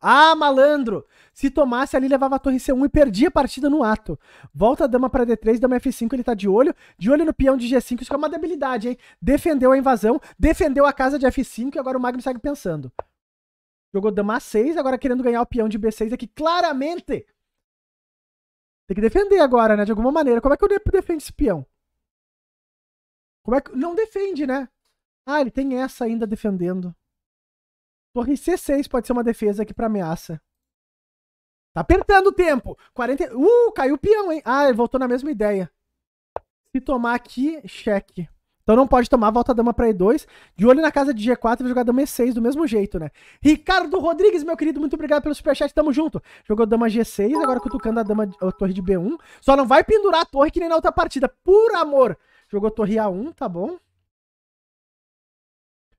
Ah, malandro! Se tomasse ali, levava a torre C1 e perdia a partida no ato. Volta a dama para D3, dama F5, ele tá de olho. De olho no peão de G5, isso é uma debilidade, hein? Defendeu a invasão, defendeu a casa de F5 e agora o Magnus segue pensando. Jogou dama A6, agora querendo ganhar o peão de B6 aqui, claramente! Tem que defender agora, né? De alguma maneira. Como é que eu defendo esse peão? Como é que... Não defende, né? Ah, ele tem essa ainda defendendo. Torre C6 pode ser uma defesa aqui pra ameaça. Tá apertando o tempo. 40... Uh, caiu o peão, hein? Ah, ele voltou na mesma ideia. Se tomar aqui, cheque. Então não pode tomar, volta a dama pra E2. De olho na casa de G4, vai jogar dama E6 do mesmo jeito, né? Ricardo Rodrigues, meu querido, muito obrigado pelo superchat, tamo junto. Jogou dama G6, agora cutucando a dama a torre de B1. Só não vai pendurar a torre que nem na outra partida, por amor. Jogou torre A1, tá bom?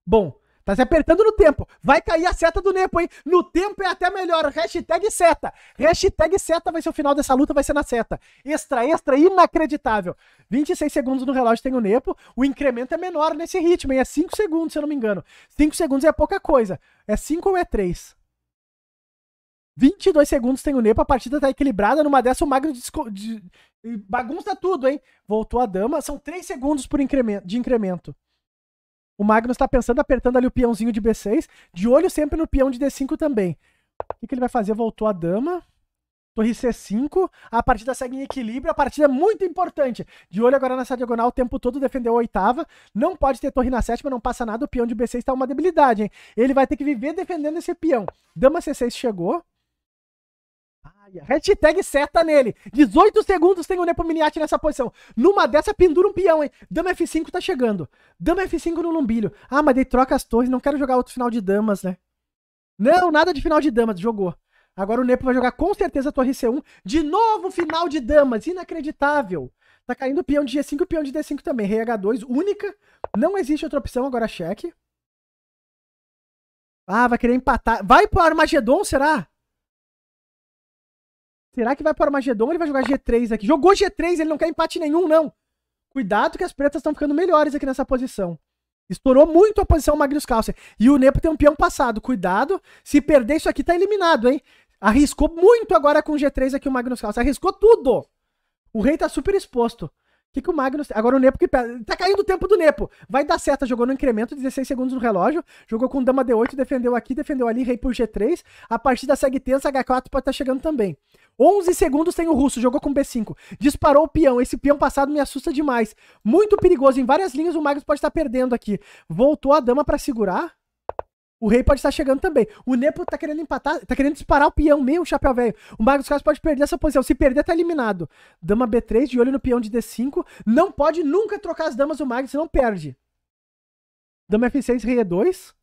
Bom, Tá se apertando no tempo. Vai cair a seta do Nepo, hein? No tempo é até melhor. Hashtag seta. Hashtag seta vai ser o final dessa luta, vai ser na seta. Extra, extra, inacreditável. 26 segundos no relógio tem o Nepo. O incremento é menor nesse ritmo, hein? É 5 segundos, se eu não me engano. 5 segundos é pouca coisa. É 5 ou é 3? 22 segundos tem o Nepo, a partida tá equilibrada. Numa dessa, o Magno de... bagunça tudo, hein? Voltou a dama. São 3 segundos por incremento, de incremento. O Magnus está pensando, apertando ali o peãozinho de B6. De olho sempre no peão de D5 também. O que, ele vai fazer? Voltou a dama. Torre C5. A partida segue em equilíbrio. A partida é muito importante. De olho agora nessa diagonal o tempo todo. Defendeu a oitava. Não pode ter torre na sétima. Não passa nada. O peão de B6 está uma debilidade, hein? Ele vai ter que viver defendendo esse peão. Dama C6 chegou. Hashtag seta nele. 18 segundos tem o Nepo Miniati nessa posição. Numa dessa, pendura um peão, hein? Dama F5 tá chegando. Dama F5 no lumbilho. Ah, mas daí troca as torres. Não quero jogar outro final de damas, né? Não, nada de final de damas. Jogou. Agora o Nepo vai jogar com certeza a torre C1. De novo final de damas. Inacreditável. Tá caindo o peão de G5 e o peão de D5 também. Rei H2, única. Não existe outra opção. Agora cheque. Ah, vai querer empatar. Vai pro Armagedon, será? Será que vai para o ou ele vai jogar G3 aqui? Jogou G3, ele não quer empate nenhum, não. Cuidado que as pretas estão ficando melhores aqui nessa posição. Estourou muito a posição Magnus Carlsen. E o Nepo tem um peão passado. Cuidado, se perder isso aqui tá eliminado, hein? Arriscou muito agora com G3 aqui o Magnus Carlsen. Arriscou tudo. O rei tá super exposto. O que, que o Magnus... Agora o Nepo que... Tá caindo o tempo do Nepo. Vai dar certo Jogou no incremento, 16 segundos no relógio. Jogou com dama D8, defendeu aqui, defendeu ali, rei por G3. A partida segue tensa, H4 pode estar tá chegando também. 11 segundos tem o russo, jogou com B5. Disparou o peão. Esse peão passado me assusta demais. Muito perigoso. Em várias linhas o Magnus pode estar perdendo aqui. Voltou a dama para segurar. O rei pode estar chegando também. O Nepo tá querendo empatar, tá querendo disparar o peão, meio chapéu velho. O Magnus Carlos pode perder essa posição. Se perder, tá eliminado. Dama B3, de olho no peão de D5. Não pode nunca trocar as damas do Magnus, senão perde. Dama F6, rei E2.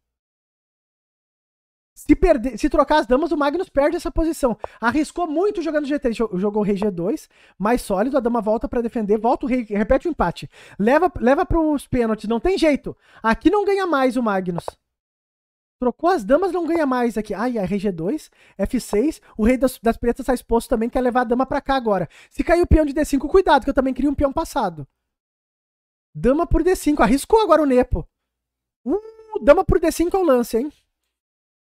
Se, perder, se trocar as damas, o Magnus perde essa posição. Arriscou muito jogando G3. Jogou o rei G2, mais sólido. A dama volta para defender, volta o rei, repete o empate. Leva, leva pros pênaltis, não tem jeito. Aqui não ganha mais o Magnus. Trocou as damas, não ganha mais aqui. Ai, ai, rei G2, F6. O rei das, das pretas está exposto também, quer levar a dama para cá agora. Se cair o peão de D5, cuidado, que eu também queria um peão passado. Dama por D5, arriscou agora o Nepo. Uh, dama por D5 é o lance, hein?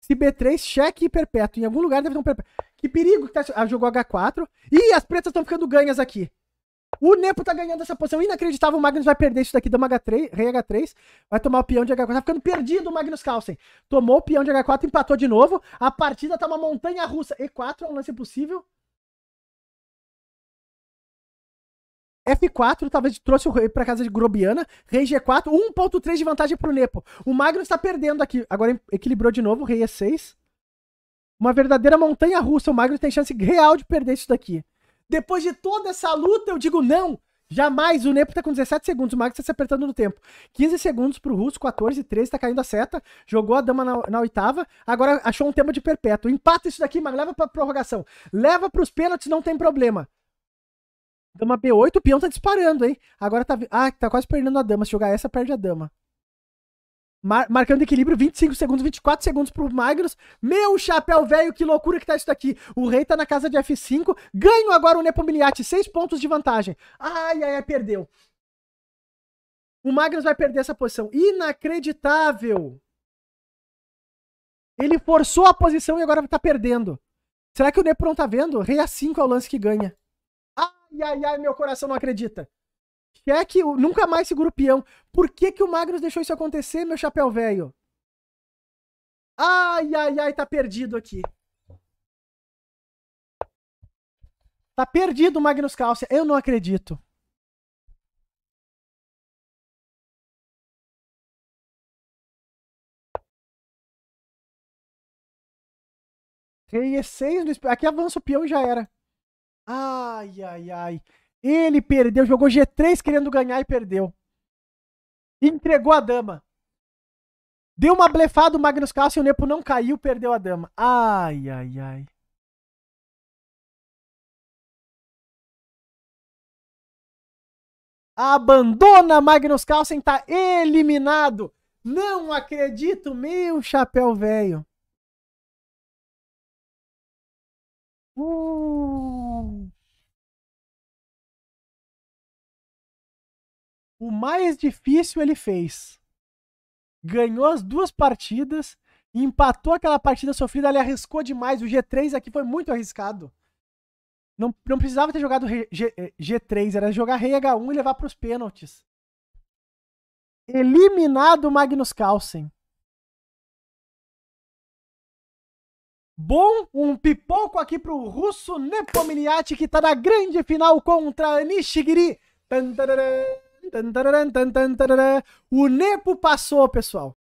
Se B3, cheque e perpétuo. Em algum lugar deve ter um perpétuo. Que perigo que tá. Ah, jogou H4. Ih, as pretas estão ficando ganhas aqui. O Nepo tá ganhando essa posição. Inacreditável. O Magnus vai perder isso daqui. Dama H3, rei H3. Vai tomar o peão de H4. Tá ficando perdido o Magnus Carlsen. Tomou o peão de H4, empatou de novo. A partida tá uma montanha russa. E4 é um lance possível. F4 talvez trouxe o rei pra casa de Grobiana. Rei G4, 1.3 de vantagem pro Nepo. O Magno está perdendo aqui. Agora equilibrou de novo, o rei E6. Uma verdadeira montanha russa. O Magno tem chance real de perder isso daqui. Depois de toda essa luta, eu digo não. Jamais. O Nepo tá com 17 segundos. O Magno está se apertando no tempo. 15 segundos pro Russo. 14, 13. Tá caindo a seta. Jogou a dama na, na oitava. Agora achou um tema de perpétuo. Empata isso daqui, Magno. Leva pra prorrogação. Leva pros pênaltis, não tem problema. Dama B8, o peão tá disparando, hein? Agora tá. Ah, tá quase perdendo a dama. Se jogar essa, perde a dama. Mar marcando equilíbrio, 25 segundos, 24 segundos pro Magnus. Meu chapéu velho, que loucura que tá isso daqui. O rei tá na casa de F5. Ganho agora o Nepomiliate, 6 pontos de vantagem. Ai, ai, ai, perdeu. O Magnus vai perder essa posição. Inacreditável! Ele forçou a posição e agora tá perdendo. Será que o Nepron tá vendo? Rei A5 é o lance que ganha e ai, ai, meu coração não acredita. é que nunca mais seguro peão. Por que que o Magnus deixou isso acontecer, meu chapéu velho? Ai, ai, ai, tá perdido aqui. Tá perdido o Magnus Calcia. Eu não acredito. Rei E6 do... Aqui avança o peão e já era. Ai, ai, ai. Ele perdeu, jogou G3 querendo ganhar e perdeu. Entregou a dama. Deu uma blefada o Magnus Carlsen, o Nepo não caiu, perdeu a dama. Ai, ai, ai. Abandona Magnus Carlsen, tá eliminado. Não acredito, meu chapéu velho. Uh. O mais difícil ele fez. Ganhou as duas partidas empatou aquela partida sofrida. Ele arriscou demais. O G3 aqui foi muito arriscado. Não, não precisava ter jogado G, 3 eh, era jogar Rei H1 e levar para os pênaltis. Eliminado o Magnus Carlsen. Bom, um pipoco aqui para o russo Nepomniachtchi que está na grande final contra Nishigiri. Tantararã. O Nepo passou, pessoal.